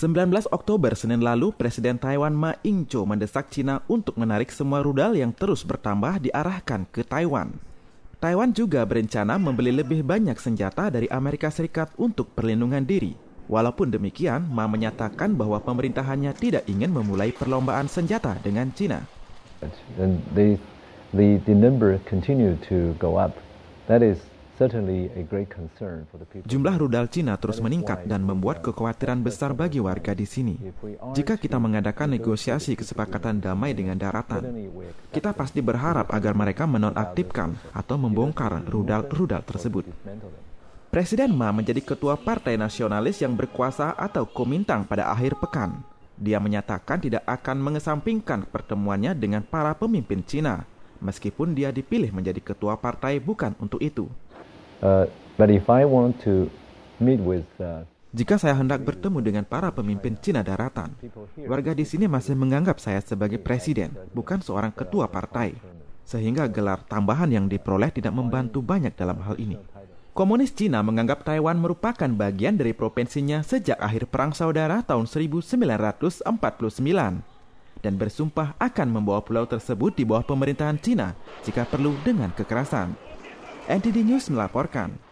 19 Oktober Senin lalu, Presiden Taiwan Ma ying cho mendesak Cina untuk menarik semua rudal yang terus bertambah diarahkan ke Taiwan. Taiwan juga berencana membeli lebih banyak senjata dari Amerika Serikat untuk perlindungan diri. Walaupun demikian, Ma menyatakan bahwa pemerintahannya tidak ingin memulai perlombaan senjata dengan Cina. And they, the, the number continue Jumlah rudal Cina terus meningkat dan membuat kekhawatiran besar bagi warga di sini. Jika kita mengadakan negosiasi kesepakatan damai dengan daratan, kita pasti berharap agar mereka menonaktifkan atau membongkar rudal-rudal tersebut. Presiden Ma menjadi ketua partai nasionalis yang berkuasa atau komintang pada akhir pekan. Dia menyatakan tidak akan mengesampingkan pertemuannya dengan para pemimpin Cina, meskipun dia dipilih menjadi ketua partai bukan untuk itu. Uh, uh, jika saya hendak bertemu dengan para pemimpin Cina daratan, warga di sini masih menganggap saya sebagai presiden, bukan seorang ketua partai. Sehingga gelar tambahan yang diperoleh tidak membantu banyak dalam hal ini. Komunis Cina menganggap Taiwan merupakan bagian dari provinsinya sejak akhir Perang Saudara tahun 1949 dan bersumpah akan membawa pulau tersebut di bawah pemerintahan Cina jika perlu dengan kekerasan. NTD News melaporkan.